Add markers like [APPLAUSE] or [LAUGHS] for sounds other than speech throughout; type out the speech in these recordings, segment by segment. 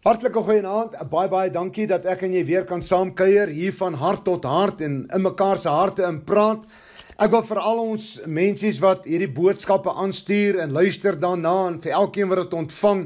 Hartlike goeienaand. Baie baie dankie dat ek en jy weer kan saamkuier hier van hart tot hart en in mekaar se harte inpraat. Ek wil vir al ons mensies wat hierdie boodskappe aanstuur en luister daarna en vir elkeen wat dit ontvang,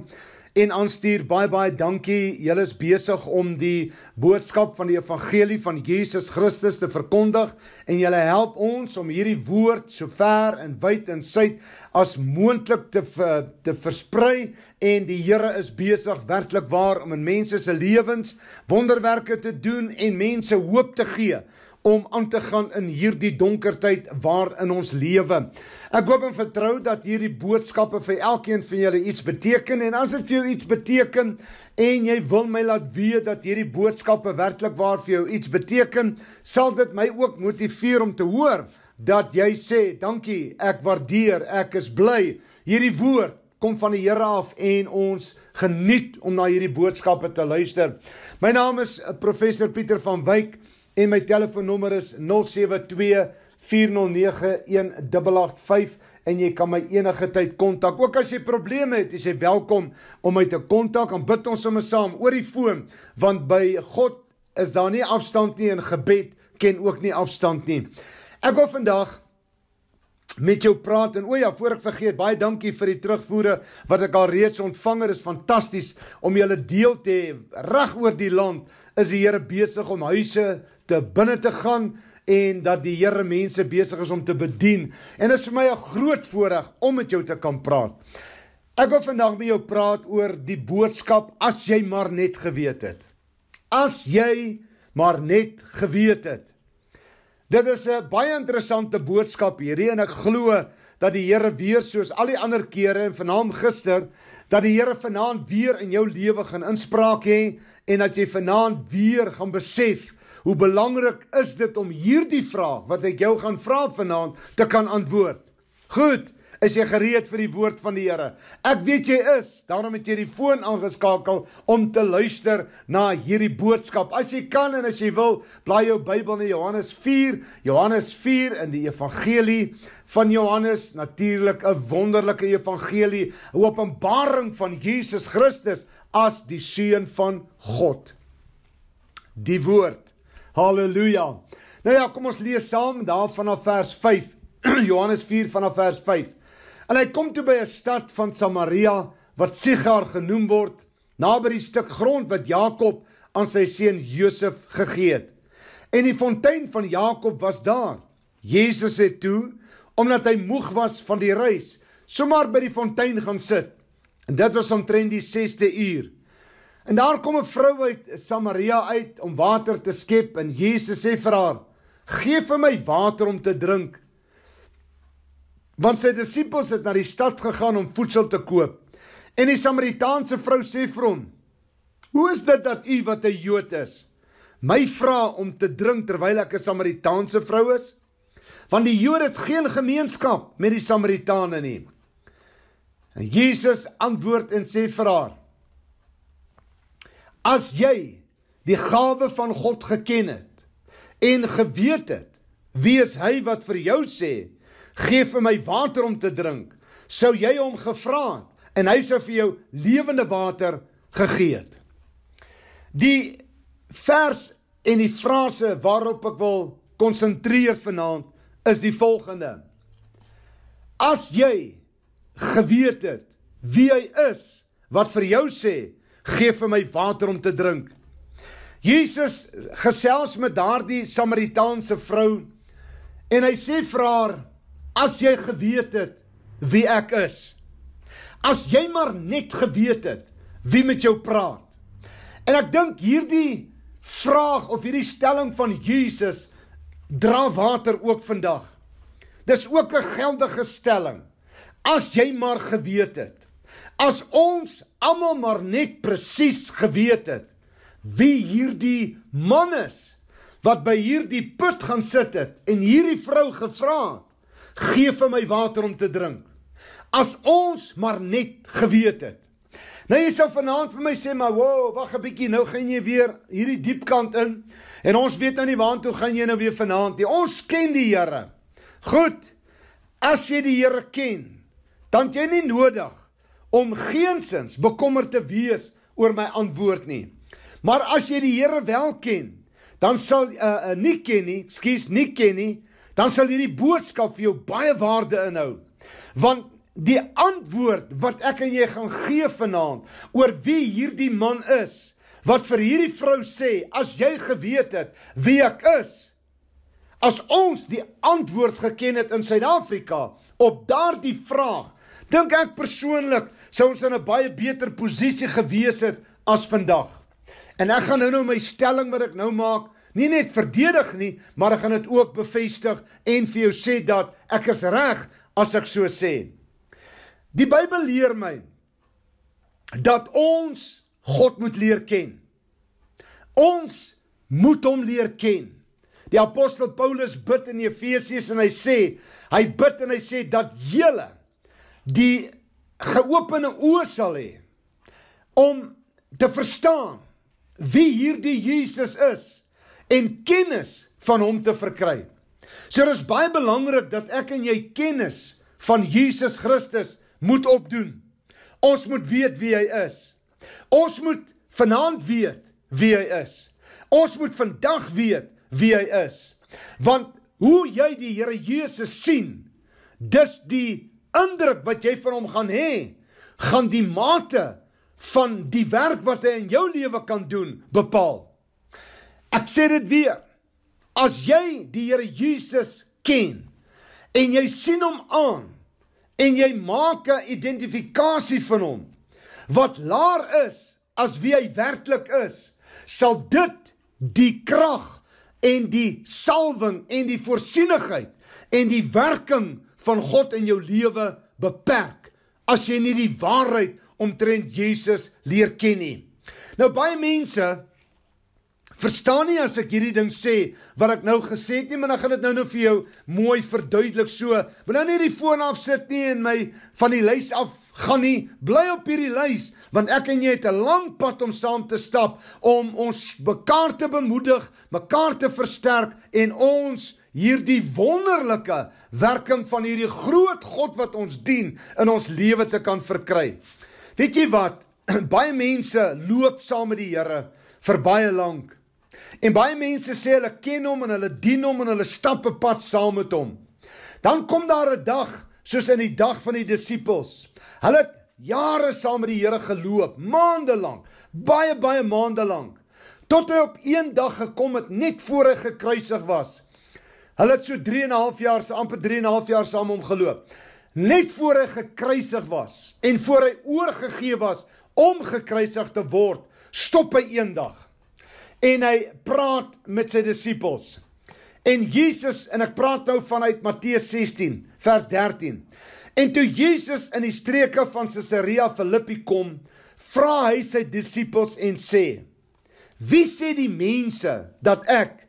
en aanstuur baie baie dankie. Julle is besig om die boodskap van die evangelie van Jesus Christus te verkondig en julle help ons om hierdie woord so ver en wyd en suid as moontlik te ver, te versprei en die Here is besig werklik waar om in mense se lewens wonderwerke te doen en mense hoop te gee om aan te gaan in hierdie donker tyd waarin ons lewe. Ek hoop en vertrou dat hierdie boodskappe vir elkeen van julle iets beteken en as dit vir jou iets beteken en jy wil my laat weet dat hierdie boodskappe werklik waar vir jou iets beteken, sal dit my ook motiveer om te hoor dat jy sê dankie, ek waardeer, ek is bly. Hierdie woord kom van die Here af en ons geniet om na hierdie boodskappe te luister. My naam is eh, professor Pieter van Wyk. En my telefoonnommer is 0724091885 en jy kan my enige tyd kontak. Ook as jy probleme het, is jy welkom om my te kontak. Dan bid ons sommer saam oor die foon want by God is daar nie afstand nie en gebed ken ook nie afstand nie. Ek wil vandag met jou praat en o ja voor ek vergeet baie dankie vir die terugvoere wat ek al reeds ontvang het is fantasties om julle deel te reg oor die land is die Here besig om huise te binne te gaan en dat die Here mense besig is om te bedien en dit is vir my 'n groot voorreg om met jou te kan praat ek wil vandag met jou praat oor die boodskap as jy maar net geweet het as jy maar net geweet het Dit is 'n baie interessante boodskap hierdie en ek glo dat die Here weer soos al die ander kere en vanaand gister dat die Here vanaand weer in jou lewe gaan inspraak hê en dat jy vanaand weer gaan besef hoe belangrik is dit om hierdie vraag wat ek jou gaan vra vanaand te kan antwoord. Goed. Is jy gereed vir die woord van die Here? Ek weet jy is. Daarom het jy die foon aangeskakel om te luister na hierdie boodskap. As jy kan en as jy wil, blaai jou Bybel na Johannes 4, Johannes 4 in die evangelie van Johannes, natuurlik 'n wonderlike evangelie, 'n openbaring van Jesus Christus as die seun van God. Die woord. Halleluja. Nou ja, kom ons lees saam daarvan af vers 5. Johannes 4 vanaf vers 5. [CLEARS THROAT] En hy kom toe by 'n stad van Samaria wat Sigar genoem word, naby die stuk grond wat Jakob aan sy seun Josef gegee het. En die fontein van Jakob was daar. Jesus het toe, omdat hy moeg was van die reis, sommer by die fontein gaan sit. En dit was omtrent die 6de uur. En daar kom 'n vrou uit Samaria uit om water te skep en Jesus sê vir haar: "Geef vir my water om te drink." want sy disippels het na die stad gegaan om voedsel te koop. En die Samaritaanse vrou sê vir hom: "Hoe is dit dat u wat 'n Jood is, my vra om te drink terwyl ek 'n Samaritaanse vrou is?" Want die Jode het geen gemeenskap met die Samaritane nie. En Jesus antwoord en sê vir haar: "As jy die gawe van God geken het en geweet het wie is hy wat vir jou sê gee vir my water om te drink. Sou jy hom gevra het en hy sou vir jou lewende water gegee het. Die vers en die frase waarop ek wil konsentreer vanaand is die volgende. As jy geweet het wie hy is wat vir jou sê gee vir my water om te drink. Jesus gesels met daardie Samaritaanse vrou en hy sê vir haar As jy geweet het wie ek is. As jy maar net geweet het wie met jou praat. En ek dink hierdie vraag of hierdie stelling van Jesus dra water ook vandag. Dis ook 'n geldige stelling. As jy maar geweet het. As ons almal maar net presies geweet het wie hierdie man is wat by hierdie put gaan sit het en hierdie vrou gevra het gee vir my water om te drink. As ons maar net geweet het. Nou jy sal vanaand vir my sê maar wow, wag 'n bietjie, nou gaan jy weer hierdie diep kant in en ons weet nou nie waantoe gaan jy nou weer vanaand nie. Ons ken die Here. Goed. As jy die Here ken, dan jy nie nodig om geensins bekommerd te wees oor my antwoord nie. Maar as jy die Here wel ken, dan sal uh, uh, nie ken nie, skuis nie ken nie, dan sal hierdie boodskap vir jou baie waarde inhou. Want die antwoord wat ek aan jou gaan gee vanaand oor wie hierdie man is wat vir hierdie vrou sê as jy geweet het wie ek is as ons die antwoord geken het in Suid-Afrika op daardie vraag dink ek persoonlik sou ons in 'n baie beter posisie gewees het as vandag en ek gaan nou nou my stelling wat ek nou maak nie net verdedig nie, maar hy gaan dit ook bevestig en vir jou sê dat ek is reg as ek so sê. Die Bybel leer my dat ons God moet leer ken. Ons moet hom leer ken. Die apostel Paulus bid in Efesiërs en hy sê, hy bid en hy sê dat julle die geopende oë sal hê om te verstaan wie hierdie Jesus is en kennis van hom te verkry. So dis baie belangrik dat ek en jy kennis van Jesus Christus moet opdoen. Ons moet weet wie hy is. Ons moet vanaand weet wie hy is. Ons moet vandag weet wie hy is. Want hoe jy die Here Jesus sien, dis die indruk wat jy van hom gaan hê, gaan die mate van die werk wat hy in jou lewe kan doen bepaal. Ek sê dit weer. As jy die Here Jesus ken en jy sien hom aan en jy maak 'n identifikasie van hom wat laer is as wie hy werklik is, sal dit die krag en die salwing en die voorsienigheid en die werking van God in jou lewe beperk as jy nie die waarheid omtrent Jesus leer ken nie. Nou baie mense Verstaan nie as ek hierdie ding sê wat ek nou gesê het nie, maar dan gaan dit nou nou vir jou mooi verduidelik so. Moet nou nie die foon af sit nie en my van die lys af gaan nie. Bly op hierdie lys want ek en jy het 'n lang pad om saam te stap om ons mekaar te bemoedig, mekaar te versterk en ons hierdie wonderlike werking van hierdie groot God wat ons dien in ons lewe te kan verkry. Weet jy wat? [CLEARS THROAT] Baie mense loop saam met die Here vir baie lank. En baie mense sê hulle ken hom en hulle dien hom en hulle stap 'n pad saam met hom. Dan kom daar 'n dag soos in die dag van die disippels. Hulle het jare saam met die Here geloop, maande lank, baie baie maande lank, tot hy op een dag gekom het net voor hy gekruisig was. Hulle het so 3 en 'n half jaar, amper 3 en 'n half jaar saam hom geloop. Net voor hy gekruisig was en voor hy oorgegee was om gekruisig te word, stop hy eendag en hy praat met sy disippels. En Jesus en ek praat nou vanuit Matteus 16 vers 13. En toe Jesus in die streke van Caesarea Filippi kom, vra hy sy disippels en sê: "Wie sê die mense dat ek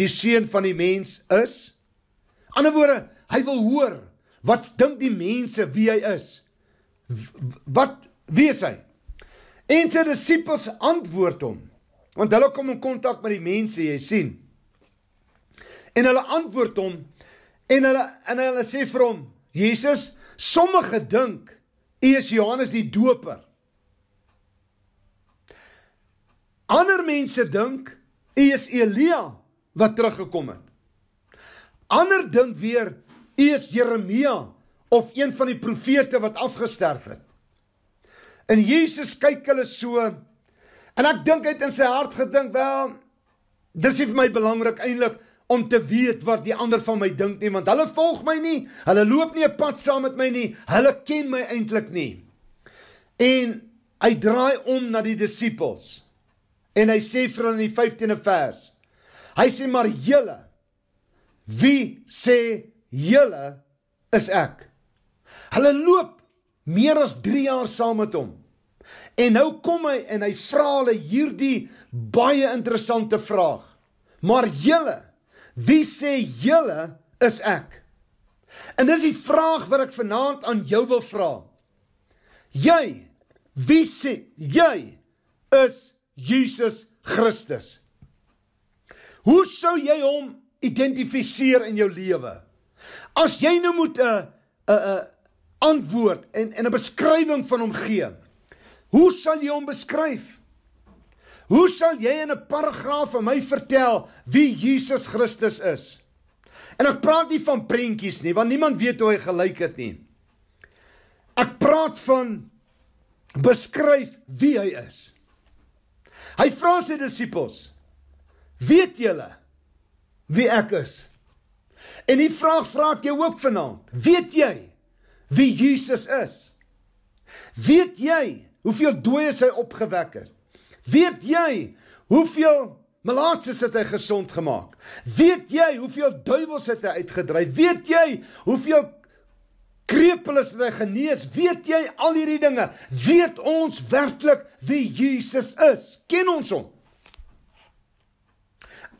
die seun van die mens is?" Ander woorde, hy wil hoor wat dink die mense wie hy is? Wat wie is hy? En sy disippels antwoord hom: Want hulle kom in kontak met die mense, jy sien. En hulle antwoord hom en hulle en hulle sê vir hom: "Jesus, sommige dink u is Johannes die Doper. Ander mense dink u is Elia wat teruggekom het. Ander dink weer u is Jeremia of een van die profete wat afgestorf het." En Jesus kyk hulle so En ek dink hy het in sy hart gedink, wel, dis nie vir my belangrik eintlik om te weet wat die ander van my dink nie, want hulle volg my nie, hulle loop nie 'n pad saam met my nie, hulle ken my eintlik nie. En hy draai om na die disippels. En hy sê vir hulle in die 15de vers. Hy sê maar julle wie sê julle is ek? Hulle loop meer as 3 jaar saam met hom. En nou kom hy en hy vra hulle hierdie baie interessante vraag. Maar julle, wie sê julle is ek? En dis die vraag wat ek vanaand aan jou wil vra. Jy, wie sê jy is Jesus Christus? Hoe sou jy hom identifiseer in jou lewe? As jy nou moet 'n 'n 'n antwoord en 'n beskrywing van hom gee, Hoe sal jy hom beskryf? Hoe sal jy in 'n paragraaf vir my vertel wie Jesus Christus is? En ek praat nie van prentjies nie, want niemand weet hoe hy gelyk het nie. Ek praat van beskryf wie hy is. Hy vra sy disippels: "Weet julle wie ek is?" En die vraag vra ek jou ook vanaand: "Weet jy wie Jesus is?" Weet jy Hoeveel dooies hy opgewek het? Weet jy hoeveel malaatses het hy gesond gemaak? Weet jy hoeveel duiwels het hy uitgedryf? Weet jy hoeveel krepeles het hy genees? Weet jy al hierdie dinge? Weet ons werklik wie Jesus is? Ken ons hom?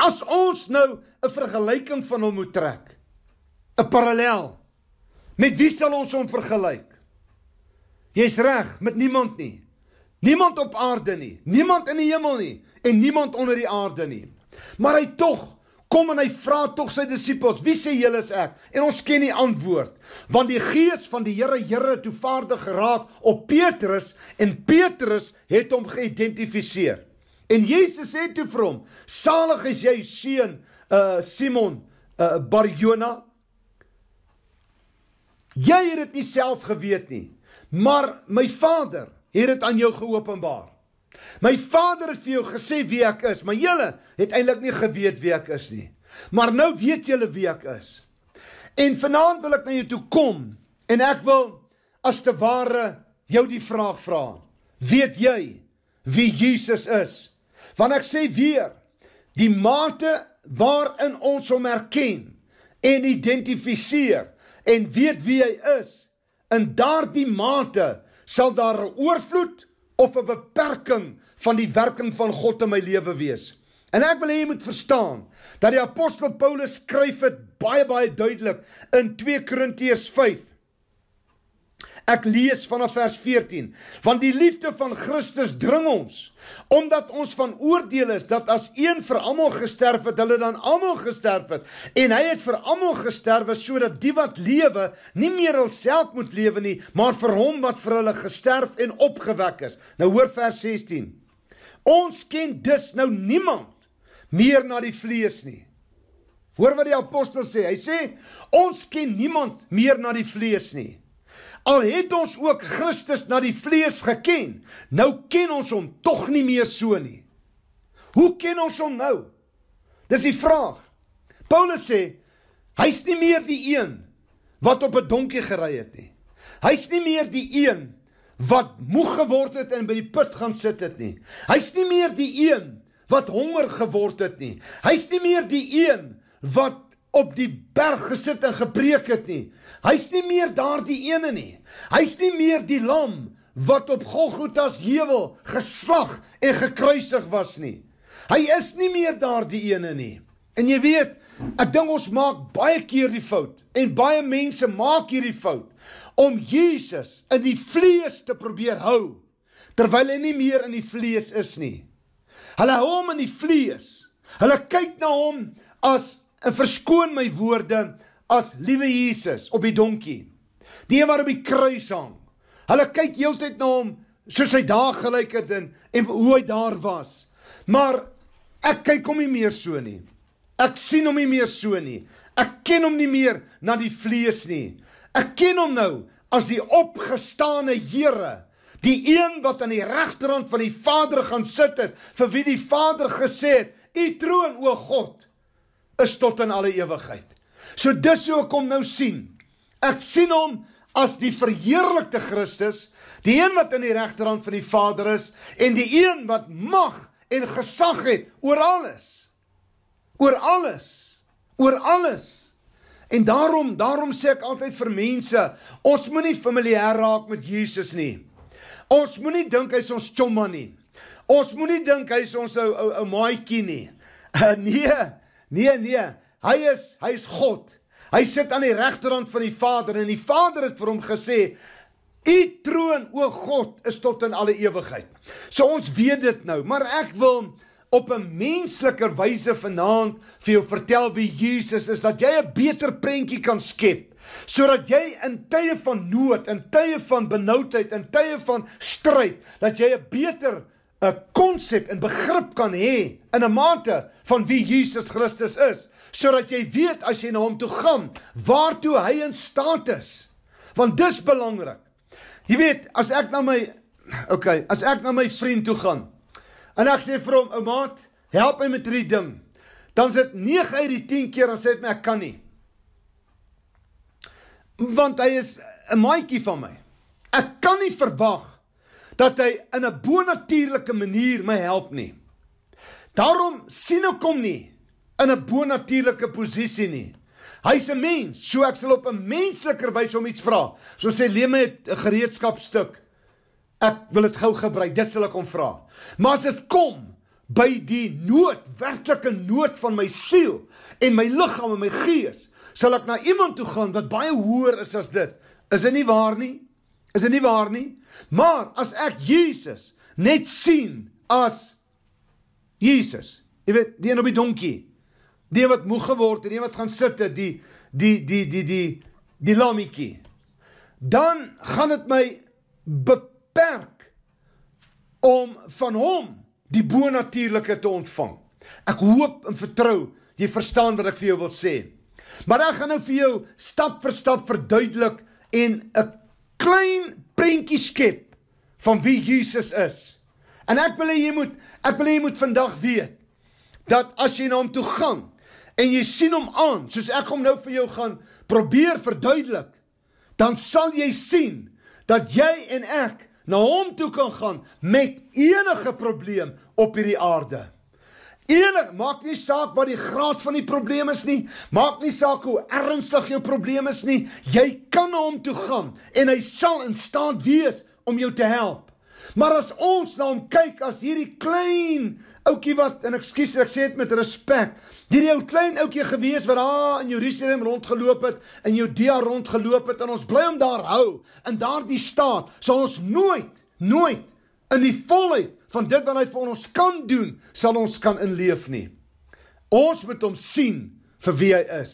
As ons nou 'n vergelyking van hom moet trek, 'n parallel. Met wie sal ons hom vergelyk? Jy's reg met niemand nie. Niemand op aarde nie, niemand in die hemel nie en niemand onder die aarde nie. Maar hy tog kom en hy vra tog sy disippels, "Wie sê julle is ek?" En ons ken die antwoord, want die gees van die Here Here toe vaardig geraak op Petrus en Petrus het hom geïdentifiseer. En Jesus sê toe vir hom, "Salig is jy, seun, uh Simon, uh Barjona. Jy het dit nie self geweet nie." Maar my Vader het dit aan jou geopenbaar. My Vader het vir jou gesê wie ek is, maar julle het eintlik nie geweet wie ek is nie. Maar nou weet julle wie ek is. En vanaand wil ek na jou toe kom en ek wil as te ware jou die vraag vra. Weet jy wie Jesus is? Want ek sê weer, die mate waarin ons hom erken en identifiseer en weet wie hy is, In daardie mate sal daar 'n oorvloed of 'n beperking van die werking van God in my lewe wees. En ek wil hê jy moet verstaan dat die apostel Paulus skryf dit baie baie duidelik in 2 Korintiërs Ek lees vanaf vers 14. Want die liefde van Christus dring ons omdat ons van oordeel is dat as een vir almal gesterf het, hulle dan almal gesterf het en hy het vir almal gesterf sodat die wat lewe nie meer hulself moet lewe nie, maar vir hom wat vir hulle gesterf en opgewek is. Nou hoor vers 16. Ons ken dus nou niemand meer na die vlees nie. Hoor wat die apostel sê. Hy sê ons ken niemand meer na die vlees nie. Al het ons ook Christus na die vlees geken, nou ken ons hom tog nie meer so nie. Hoe ken ons hom nou? Dis die vraag. Paulus sê hy's nie meer die een wat op 'n donkie gery het nie. Hy's nie meer die een wat moeg geword het en by die put gaan sit het nie. Hy's nie meer die een wat honger geword het nie. Hy's nie meer die een wat op die berg gesit en gepreek het nie. Hy's nie meer daardie ene nie. Hy's nie meer die lam wat op Golgotha se heuwel geslag en gekruisig was nie. Hy is nie meer daardie ene nie. En jy weet, ek dink ons maak baie keer die fout en baie mense maak hierdie fout om Jesus in die vlees te probeer hou terwyl hy nie meer in die vlees is nie. Hulle hou hom in die vlees. Hulle kyk na hom as en verskoon my woorde as liewe Jesus op die donkie. Die wat op die kruis hang. Hulle kyk heeltyd na hom soos hy daar gelyk het en, en hoe hy daar was. Maar ek kyk hom nie meer so nie. Ek sien hom nie meer so nie. Ek ken hom nie meer na die vlees nie. Ek ken hom nou as die opgestane Here, die een wat aan die regterrand van die Vader gaan sit het, vir wie die Vader gesê het, "U troon o God, is tot in alle ewigheid. So dis hoe ek hom nou sien. Ek sien hom as die verheerlikte Christus, die een wat aan die regterhand van die Vader is en die een wat mag en gesag het oor alles. Oor alles. Oor alles. En daarom, daarom sê ek altyd vir mense, ons moenie familier raak met Jesus nie. Ons moenie dink hy's ons chomma nie. Ons moenie dink hy's ons ou ou maatjie nie. Uh, [LAUGHS] nee, Nee, nee, hy is hy is God. Hy sit aan die regterhand van die Vader en die Vader het vir hom gesê: "U troon, o God, is tot in alle ewigheid." So ons weet dit nou, maar ek wil op 'n mensliker wyse vanaand vir jou vertel wie Jesus is, dat jy 'n beter prentjie kan skep sodat jy in tye van nood, in tye van benoudheid, in tye van stryd, dat jy 'n beter 'n konsep en begrip kan hê in 'n mate van wie Jesus Christus is, sodat jy weet as jy na hom toe gaan, waartoe hy in staat is. Want dis belangrik. Jy weet, as ek na my okay, as ek na my vriend toe gaan en ek sê vir hom, "Ou maat, help my met hierdie ding." Dan sit 9 uit die 10 keer dan sê hy, "Ek kan nie." Want hy is 'n maatjie van my. Ek kan nie verwag dat hy in 'n bonatuurlike manier my help nie. Daarom sien ek hom nie in 'n bonatuurlike posisie nie. Hy's 'n mens, so ek sal op 'n mensliker wyse hom iets vra. So sê leem my 'n gereedskapstuk. Ek wil dit gou gebruik, dis wat ek hom vra. Maar as dit kom by die nood, werklike nood van my siel en my liggaam en my gees, sal ek na iemand toe gaan wat baie hoër is as dit. Is dit nie waar nie? Is dit nie waar nie? Maar as ek Jesus net sien as Jesus, jy weet, die een op die donkie, die wat moeg geword het, die wat gaan sit het, die die die die die die lammetjie, dan gaan dit my beperk om van hom die bonatuurlike te ontvang. Ek hoop en vertrou jy verstaan wat ek vir jou wil sê. Maar ek gaan nou vir jou stap vir stap verduidelik en 'n klein prentjie skep van wie Jesus is. En ek wil hê jy moet ek wil hê jy moet vandag weet dat as jy na hom toe gaan en jy sien hom aan, soos ek hom nou vir jou gaan probeer verduidelik, dan sal jy sien dat jy en ek na hom toe kan gaan met enige probleem op hierdie aarde. Enig, maak nie saak wat die graad van die probleem is nie. Maak nie saak hoe ernstig jou probleem is nie. Jy kan na hom toe gaan en hy sal in staat wees om jou te help. Maar as ons na hom kyk as hierdie klein ouetjie wat en ekskuus ek sê dit met respek, hierdie ou klein ouetjie gewees wat daar in Jerusalem rondgeloop het, in Judea rondgeloop het en ons bly hom daar hou in daardie staat, sal ons nooit nooit in die volheid van dit wat hy vir ons kan doen, sal ons kan inleef nie. Ons moet hom sien vir wie hy is.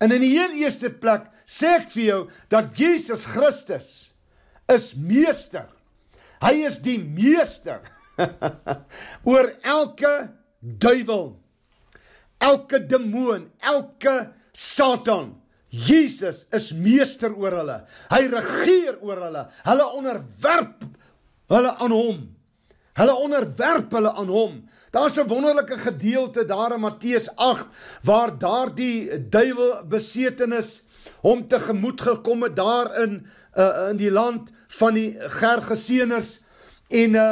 En in die heel eerste plek sê ek vir jou dat Jesus Christus is meester. Hy is die meester [LAUGHS] oor elke duiwel, elke demoon, elke Satan. Jesus is meester oor hulle. Hy regeer oor hulle. Hulle onderwerp hulle aan hom. Hulle onderwerp hulle aan hom. Daar's 'n wonderlike gedeelte daar in Matteus 8 waar daardie duiwel besetenis hom tegemoet gekom het daar in uh, in die land van die Gergeseeners en uh,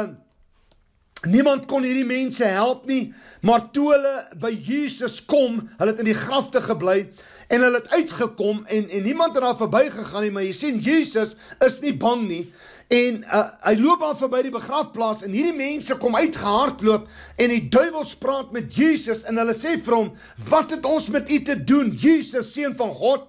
niemand kon hierdie mense help nie, maar toe hulle by Jesus kom, hulle het in die grafte gebly en hulle het uitgekom en en niemand het daar verbygegaan nie, maar jy sien Jesus is nie bang nie. En uh, hy loop daar verby die begrafplaas en hierdie mense kom uitgehardloop en die duiwel spraak met Jesus en hulle sê vir hom: "Wat het ons met u te doen, Jesus, seun van God?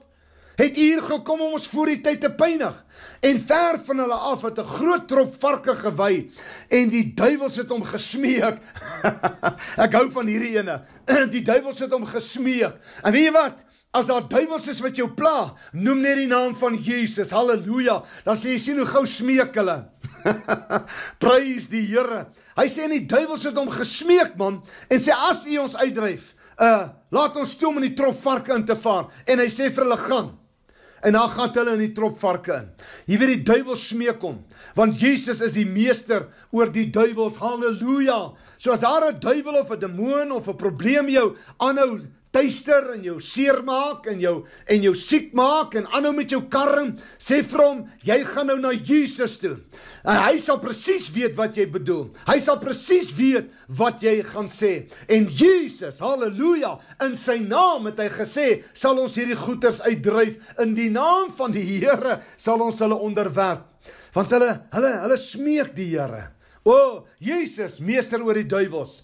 Het u hier gekom om ons voor die tyd te pynig?" En ver van hulle af het 'n groot trop varke gewy en die duiwels het hom gesmeek. [LAUGHS] Ek hou van hierdie ene. [CLEARS THROAT] die duiwels het hom gesmeek. En weet jy wat? As daar duiwels is wat jou pla, noem net die naam van Jesus. Halleluja. Dan sê jy sien hoe gou smeek hulle. [LAUGHS] Prys die Here. Hy sê en die duiwels het hom gesmeek man en sê as u ons uitdryf, uh laat ons toe om in die trop varke in te vaar en hy sê vir hulle gaan. En dan gaan hulle in die trop varke in. Hier weer die duiwel smeek hom, want Jesus is die meester oor die duiwels. Halleluja. So as daar 'n duiwel of 'n demoon of 'n probleem jou aanhou duister en jou seermaak en jou en jou siek maak en aanhou met jou karm sê vir hom jy gaan nou na Jesus toe en hy sal presies weet wat jy bedoel hy sal presies weet wat jy gaan sê en Jesus haleluja in sy naam het hy gesê sal ons hierdie goeters uitdryf in die naam van die Here sal ons hulle onderwerf want hulle hulle hulle smeek die Here o Jesus meester oor die duiwels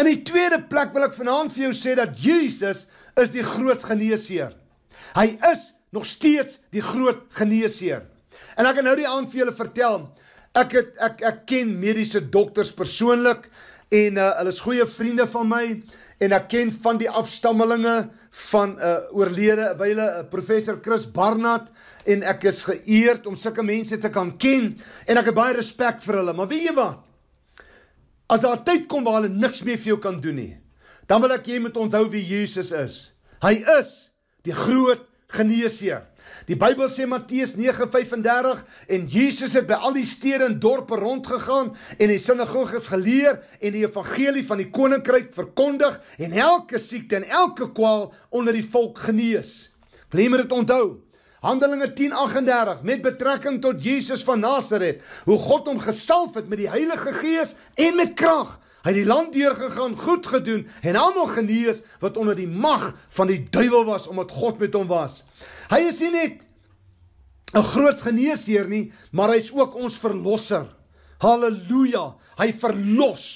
In die tweede plek wil ek vanaand vir jou sê dat Jesus is die groot geneesheer. Hy is nog steeds die groot geneesheer. En ek gaan nou die aand vir julle vertel. Ek het ek ek ken mediese dokters persoonlik en uh, hulle is goeie vriende van my en ek ken van die afstammelinge van 'n uh, oorlede wyle uh, professor Chris Barnard en ek is geëerd om sulke mense te kan ken en ek het baie respek vir hulle. Maar weet jy wat? As daar tyd kom waar hulle niks meer vir jou kan doen nie, dan wil ek jy moet onthou wie Jesus is. Hy is die groot geneesheer. Die Bybel sê Matteus 9:35 en Jesus het by al die stede en dorpe rondgegaan en in sinagoges geleer en die evangelie van die koninkryk verkondig en elke siekte en elke kwaal onder die volk genees. Bly maar dit onthou. Handelinge 10:38 met betrekking tot Jesus van Nasaret, hoe God hom gesalf het met die Heilige Gees en met krag. Hy het die land deurgegaan, goed gedoen en almal genees wat onder die mag van die duiwel was omdat God met hom was. Hy is nie net 'n groot geneesheer nie, maar hy is ook ons verlosser. Halleluja. Hy verlos.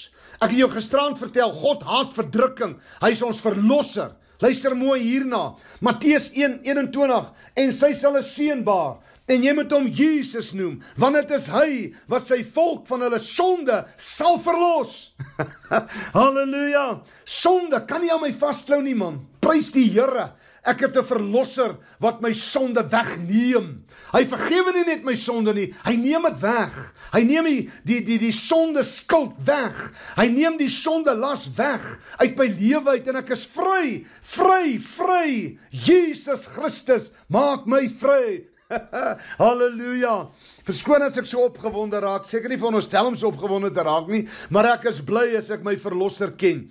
Ek het jou gisterand vertel, God haat verdrukking. Hy is ons verlosser. Luister mooi hierna. Matteus 1:21 en sy sal 'n seun baar en jy moet hom Jesus noem want dit is hy wat sy volk van hulle sonde sal verlos. [LAUGHS] Halleluja. Sonde kan nie aan my vasklou nie man. Prys die Here. Ek het 'n verlosser wat my sonde wegneem. Hy vergewe nie net my sonde nie, hy neem dit weg. Hy neem die die die, die sonde skuld weg. Hy neem die sonde las weg uit my lewe uit en ek is vry, vry, vry. Jesus Christus maak my vry. [LAUGHS] Halleluja. Verskoon as ek so opgewonde raak. Seker nie van ons telms opgewonde te raak nie, maar ek is bly as ek my verlosser ken.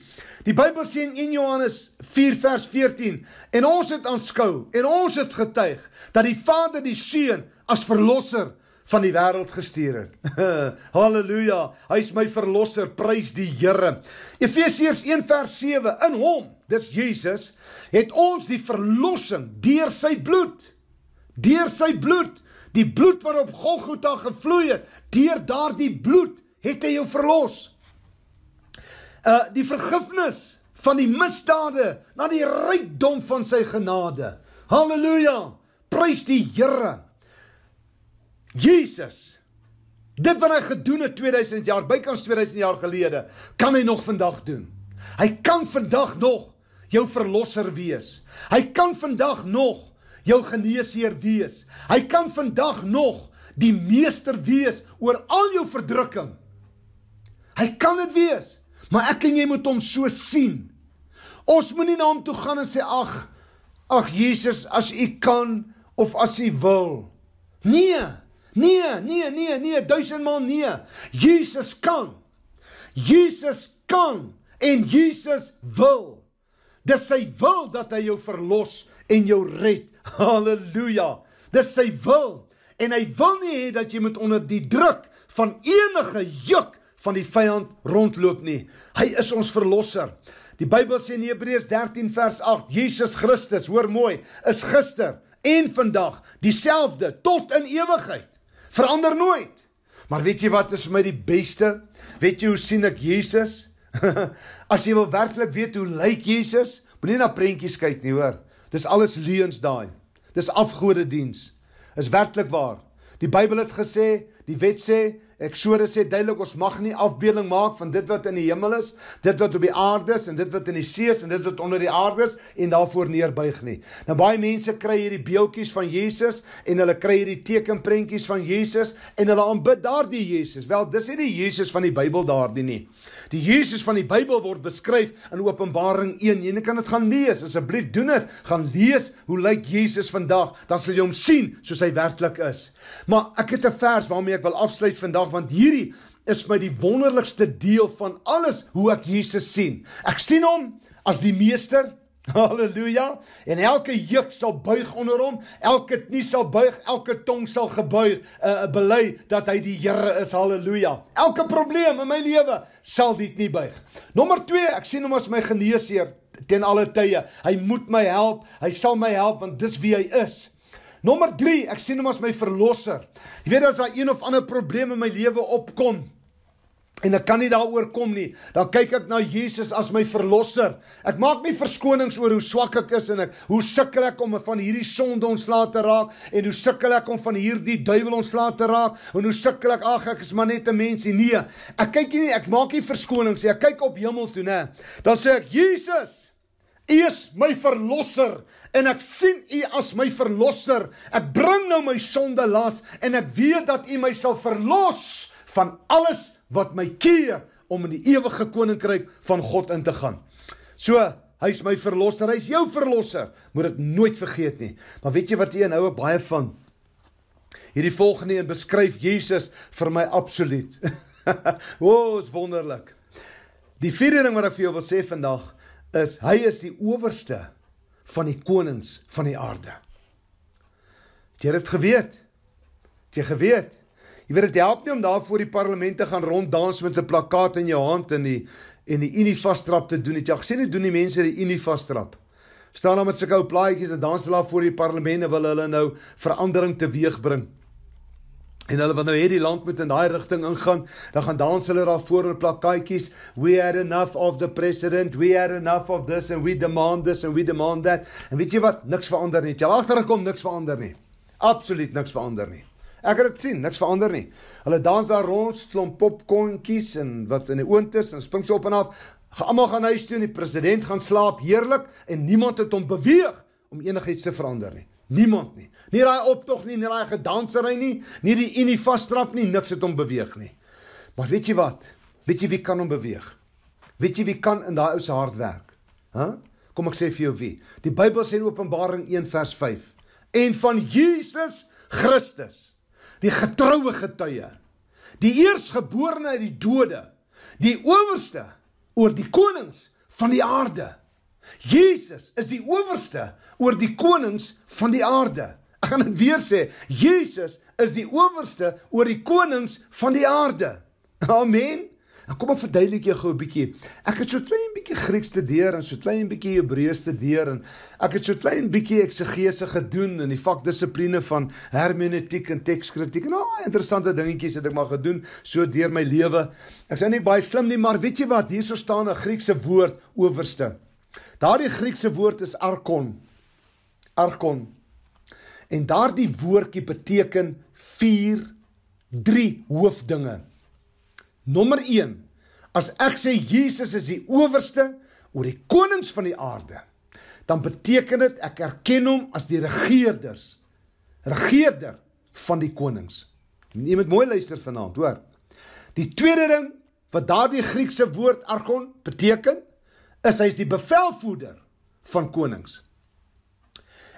Die Bybel sê in 1 Johannes 4 vers 14 en ons het aanskou en ons het getuig dat die Vader die Seun as verlosser van die wêreld gestuur het. [LAUGHS] Halleluja. Hy is my verlosser. Prys die Here. Efesiërs 1 vers 7 in hom, dis Jesus, het ons die verlossing deur sy bloed deur sy bloed, die bloed wat op Golgotha gevloei het, deur daardie bloed het hy jou verlos. Uh die vergifnis van die misdade na die rykdom van sy genade. Halleluja. Prys die Here. Jesus. Dit wat hy gedoen het 2000 jaar, bykans 2000 jaar gelede, kan hy nog vandag doen. Hy kan vandag nog jou verlosser wees. Hy kan vandag nog jou geneesheer wees. Hy kan vandag nog die meester wees oor al jou verdrukking. Hy kan dit wees, maar ek en jy moet hom so sien. Ons moenie na hom toe gaan en sê ag, ag Jesus, as u kan of as u wil. Nee, nee, nee, nee, nee, duisendmal nee. Jesus kan. Jesus kan en Jesus wil. Dis sy wil dat hy jou verlos en jou red. Halleluja. Dis sy wil en hy wil nie hê dat jy moet onder die druk van enige juk van die vyand rondloop nie. Hy is ons verlosser. Die Bybel sê in Hebreërs 13 vers 8, Jesus Christus, hoor mooi, is gister en vandag dieselfde tot in ewigheid. Verander nooit. Maar weet jy wat is vir my die beste? Weet jy hoe sien ek Jesus? [LAUGHS] As jy wil werklik weet hoe lyk Jesus, moenie na prentjies kyk nie, hoor. Dis alles leuns daai. Dis afgodediens. Is werklik waar. Die Bybel het gesê, die wet sê Eksodus sê duidelik ons mag nie afbeeling maak van dit wat in die hemel is, dit wat op die aarde is en dit wat in die see is en dit wat onder die aarde is en daarvoor neerbuig nie. Nou baie mense kry hierdie beeltjies van Jesus en hulle kry hierdie tekenprentjies van Jesus en hulle aanbid daardie Jesus. Wel, dis nie die Jesus van die Bybel daardie nie. Die Jesus van die Bybel word beskryf in Openbaring 1. Jy kan dit gaan lees, asseblief doen dit. Gaan lees hoe lyk Jesus vandag, dan sal jy hom sien soos hy werklik is. Maar ek het 'n vers waarmee ek wil afsluit vandag want hierdie is my die wonderlikste deel van alles hoe ek Jesus sien. Ek sien hom as die meester. [LAUGHS] Halleluja. En elke juk sal buig onder hom, elke knie sal buig, elke tong sal gebuig, 'n uh, eh, eh, bely dat hy die Here is. Halleluja. Elke probleem in my lewe sal dit nie buig. Nommer 2, ek sien hom as my geneesheer ten alle tye. Hy moet my help. Hy sal my help want dis wie hy is. Nommer 3, ek sien hom as my verlosser. Jy weet as daar een of ander probleem in my lewe opkom en ek kan nie daaroor kom nie, dan kyk ek na Jesus as my verlosser. Ek maak nie verskonings oor hoe swak ek is en ek hoe sukkel ek om van hierdie sonde ontslae te raak en hoe sukkel ek om van hierdie duiwel ontslae te raak en hoe sukkel ek ag ek is maar net 'n mens nie. Ek kyk nie, ek maak nie verskonings nie. Ek kyk op hemel toe, né? Dan sê ek Jesus U is my verlosser en ek sien U as my verlosser. Ek bring nou my sonde las en ek weet dat U my sal verlos van alles wat my keer om in die ewige koninkryk van God in te gaan. So, hy's my verlosser, hy's jou verlosser. Moet dit nooit vergeet nie. Maar weet jy wat ek nou baie van hierdie volgende een beskryf Jesus vir my absoluut. [LAUGHS] o, oh, is wonderlik. Die vierde ding wat ek vir jou wil sê vandag, is hy is die owerste van die konings van die aarde. Jy het dit geweet. Het jy geweet. Jy weet dit help nie om daar voor die parlement te gaan ronddans met 'n plakkaat in jou hand en die en die Unie vastrap te doen. Het jy al gesien hoe doen die mense die Unie vastrap? Staan hulle met sulke ou plaatjies en dans hulle daar voor die parlement en wil hulle nou verandering teweegbring. En hulle wat nou hierdie land moet in daai rigting ingaan, dan gaan dans hulle daar voor op plakkaatjies, we had enough of the president, we had enough of this and we demand this and we demand that. En weet jy wat? Niks verander nie. Jy agter kom niks verander nie. Absoluut niks verander nie. Ek het dit sien, niks verander nie. Hulle dans daar rond, slom popkontjies en wat in die oond is en spring se op en af. Almal gaan huis toe en die president gaan slaap heerlik en niemand het hom beweeg om enigiets te verander nie. Niemand nie. Nie daai optog nie, nie daai gedansery nie, nie die unie vasdrap nie, niks het hom beweeg nie. Maar weet jy wat? Weet jy wie kan hom beweeg? Weet jy wie kan in daai ou se hart werk? H? Huh? Kom ek sê vir jou wie. Die Bybel sê in Openbaring 1 vers 5 en van Jesus Christus, die getroue getuie, die eersgeborene uit die dode, die owerste oor die konings van die aarde. Jesus is die owerste oor die konings van die aarde. Ek gaan dit weer sê. Jesus is die owerste oor die konings van die aarde. Amen. Nou kom ek verduidelik jou gou 'n bietjie. Ek het so klein bietjie Grieks gestudeer en so klein bietjie Hebreëse gestudeer en ek het so klein bietjie eksegese gedoen in die vak dissipline van hermeneutiek en tekskritiek. Nou, interessante dingetjies het ek maar gedoen so deur my lewe. Ek sou nie baie slim nie, maar weet jy wat? Hierso staan 'n Griekse woord owerste. Daardie Griekse woord is archon. Archon. En daardie woordjie beteken vier drie hoofdinge. Nommer 1. As ek sê Jesus is die owerste oor die konings van die aarde, dan beteken dit ek erken hom as die regerders, regerder van die konings. Neem dit mooi luister vanaand, hoor. Die tweede ding wat daardie Griekse woord archon beteken, is hy is die bevelvoerder van konings.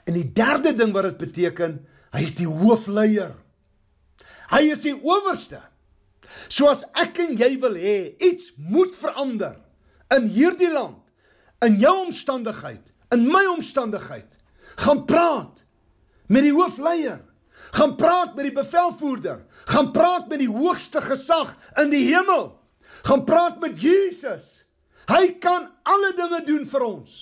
En die derde ding wat dit beteken, hy is die hoofleier. Hy is die owerste. So as ek en jy wil hê iets moet verander in hierdie land, in jou omstandigheid, in my omstandigheid, gaan praat met die hoofleier. Gaan praat met die bevelvoerder. Gaan praat met die hoogste gesag in die hemel. Gaan praat met Jesus. Hy kan alle dinge doen vir ons.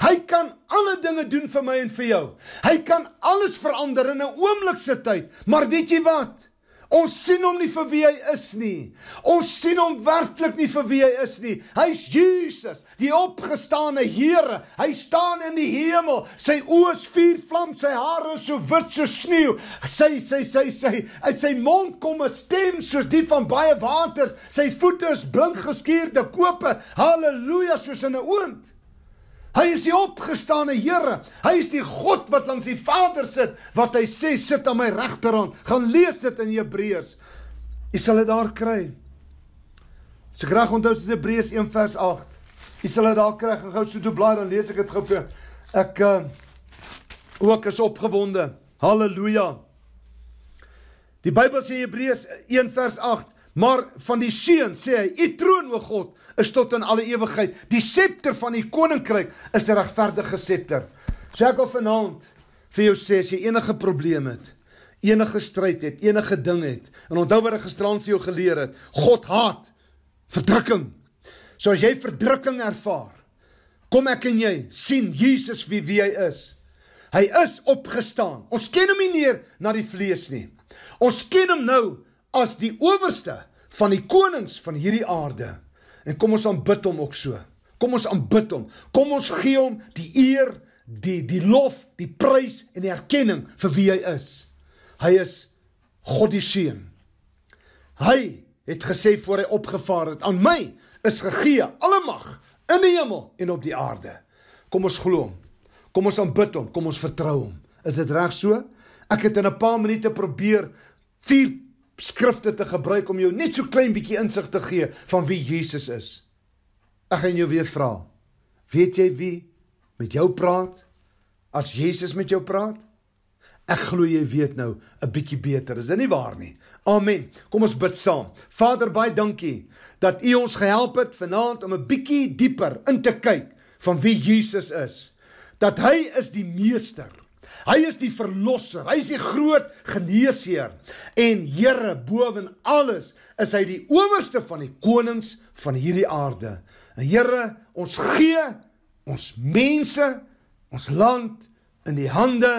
Hy kan alle dinge doen vir my en vir jou. Hy kan alles verander in 'n oomblik se tyd. Maar weet jy wat? Ons sien hom nie vir wie hy is nie. Ons sien hom werklik nie vir wie hy is nie. Hy's Jesus, die opgestane Here. Hy staan in die hemel. Sy oë is vuur vlam, sy hare is so wit so sneeu. Sy sy sy sy uit sy mond kom 'n stem soos die van baie waters. Sy voete is blink geskuurde koper. Halleluja soos in 'n oond. Hy is die opgestane Here. Hy is die God wat langs die Vader sit, wat hy sê sit aan my regterhand. Gaan lees dit in Hebreërs. Jy sal dit daar kry. As ek reg onthou, dit is Hebreërs 1 vers 8. Jy sal dit daar kry. Gaan gou so toe blaai dan lees ek dit gou vir. Ek uh ook is opgewonde. Halleluja. Die Bybel sê Hebreërs 1 vers 8 Maar van die seun sê hy: "U troon, o God, is tot in alle ewigheid. Die septer van u koninkryk is 'n regverdige septer." So ek wil vanaand vir jou sê as jy enige probleem het, enige stryd het, enige ding het, en onthou wat ek gisteraan vir jou geleer het, God haat verdrukking. So as jy verdrukking ervaar, kom ek en jy sien Jesus wie wie hy is. Hy is opgestaan. Ons ken hom nie meer na die vlees nie. Ons ken hom nou as die owerste van die konings van hierdie aarde. En kom ons aanbid hom ook so. Kom ons aanbid hom. Kom ons gee hom die eer, die die lof, die prys en die erkenning vir wie hy is. Hy is God die seun. Hy het gesê voor hy opgevaar het, aan my is gegee alle mag in die hemel en op die aarde. Kom ons glo hom. Kom ons aanbid hom, kom ons vertrou hom. Is dit reg so? Ek het in 'n paar minute probeer vier skrifte te gebruik om jou net so klein bietjie insig te gee van wie Jesus is. Ek gaan jou weer vra. Weet jy wie met jou praat as Jesus met jou praat? Ek glo jy weet nou 'n bietjie beter. Is dit nie waar nie? Amen. Kom ons bid saam. Vader, baie dankie dat U ons gehelp het vanaand om 'n bietjie dieper in te kyk van wie Jesus is. Dat hy is die meester Hy is die verlosser, hy is die groot geneesheer. En Here bo-en alles is hy die owerste van die konings van hierdie aarde. En Here, ons gee ons mense, ons land in die hande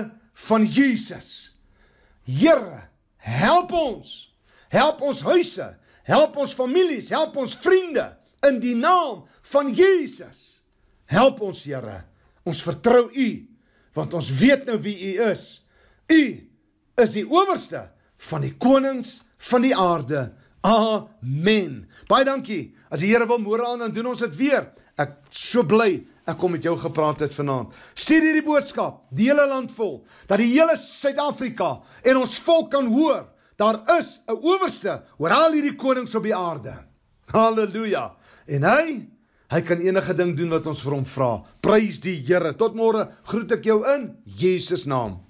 van Jesus. Here, help ons. Help ons huise, help ons families, help ons vriende in die naam van Jesus. Help ons, Here. Ons vertrou U want ons weet nou wie u is. U is die owerste van die konings van die aarde. Amen. Baie dankie. As die Here wil môre aan dan doen ons dit weer. Ek so bly ek kom met jou gepraat het vanaand. Stuur hierdie boodskap die hele land vol dat die hele Suid-Afrika en ons volk kan hoor. Daar is 'n owerste oor al hierdie konings op die aarde. Halleluja. En hy Hy kan enige ding doen wat ons vir hom vra. Prys die Here. Tot môre groet ek jou in Jesus naam.